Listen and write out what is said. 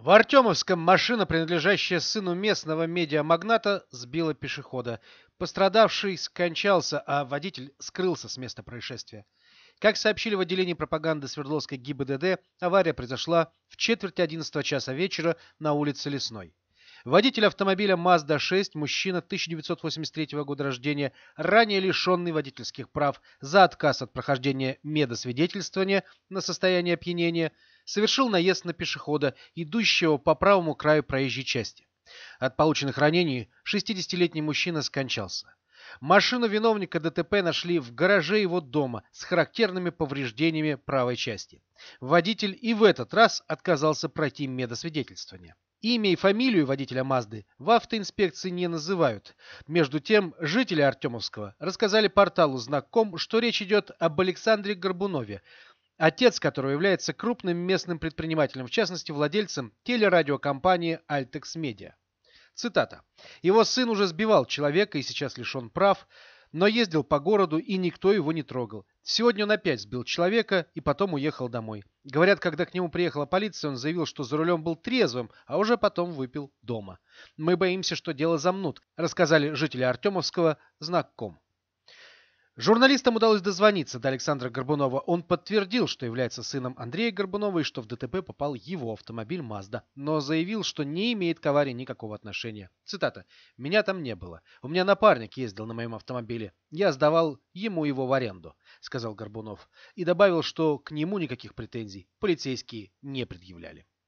В Артемовском машина, принадлежащая сыну местного медиамагната, сбила пешехода. Пострадавший скончался, а водитель скрылся с места происшествия. Как сообщили в отделении пропаганды Свердловской ГИБДД, авария произошла в четверти 11 часа вечера на улице Лесной. Водитель автомобиля Mazda 6, мужчина 1983 года рождения, ранее лишенный водительских прав за отказ от прохождения медосвидетельствования на состояние опьянения – совершил наезд на пешехода, идущего по правому краю проезжей части. От полученных ранений 60-летний мужчина скончался. Машину виновника ДТП нашли в гараже его дома с характерными повреждениями правой части. Водитель и в этот раз отказался пройти медосвидетельствование. Имя и фамилию водителя «Мазды» в автоинспекции не называют. Между тем, жители Артемовского рассказали порталу «Знаком», что речь идет об Александре Горбунове – отец которого является крупным местным предпринимателем, в частности владельцем телерадиокомпании Altex Media. Цитата. «Его сын уже сбивал человека и сейчас лишен прав, но ездил по городу, и никто его не трогал. Сегодня он опять сбил человека и потом уехал домой. Говорят, когда к нему приехала полиция, он заявил, что за рулем был трезвым, а уже потом выпил дома. Мы боимся, что дело замнут», — рассказали жители Артемовского знакомым. Журналистам удалось дозвониться до Александра Горбунова. Он подтвердил, что является сыном Андрея Горбунова и что в ДТП попал его автомобиль «Мазда», но заявил, что не имеет к аварии никакого отношения. Цитата. «Меня там не было. У меня напарник ездил на моем автомобиле. Я сдавал ему его в аренду», — сказал Горбунов. И добавил, что к нему никаких претензий полицейские не предъявляли.